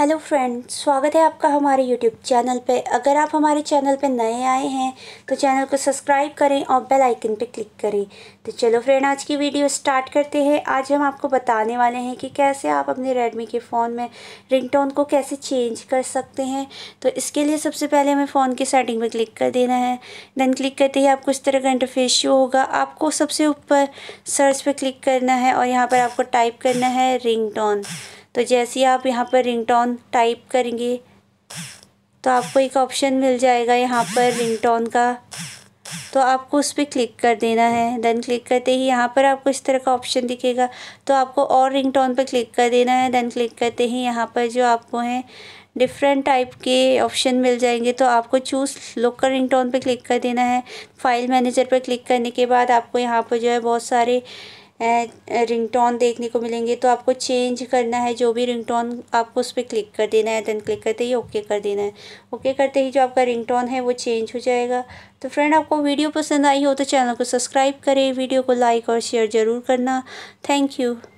hello friend स्वागत है आपका हमारे यूट्यूब चैनल पे अगर आप हमारे चैनल पे नए आए हैं तो चैनल को सब्सक्राइब करें और बेल आइकन पे क्लिक करें तो चलो फ्रेंड आज की वीडियो स्टार्ट करते हैं आज हम आपको बताने वाले हैं कि कैसे आप अपने रेडमी के फ़ोन में रिंगटोन को कैसे चेंज कर सकते हैं तो इसके लिए सबसे पहले हमें फ़ोन की सेटिंग पर क्लिक कर देना है देन क्लिक करते ही आपको इस तरह का इंटरफेस शो होगा आपको सबसे ऊपर सर्च पर क्लिक करना है और यहाँ पर आपको टाइप करना है रिंग तो जैसे ही आप यहाँ पर रिंगटोन टाइप करेंगे तो आपको एक ऑप्शन मिल जाएगा यहाँ पर रिंगटोन का तो आपको उस पर क्लिक कर देना है देन क्लिक करते ही यहाँ पर आपको इस तरह का ऑप्शन दिखेगा तो आपको और रिंगटोन पर क्लिक कर देना है देन क्लिक करते ही यहाँ पर जो आपको हैं डिफरेंट टाइप के ऑप्शन मिल जाएंगे तो आपको चूज़ लोकल रिंगटोन पर क्लिक कर देना है फाइल मैनेजर पर क्लिक करने के बाद आपको यहाँ पर जो है बहुत सारे रिंगटोन देखने को मिलेंगे तो आपको चेंज करना है जो भी रिंगटोन आपको उस पर क्लिक कर देना है देन क्लिक करते ही ओके कर देना है ओके करते ही जो आपका रिंगटोन है वो चेंज हो जाएगा तो फ्रेंड आपको वीडियो पसंद आई हो तो चैनल को सब्सक्राइब करें वीडियो को लाइक और शेयर ज़रूर करना थैंक यू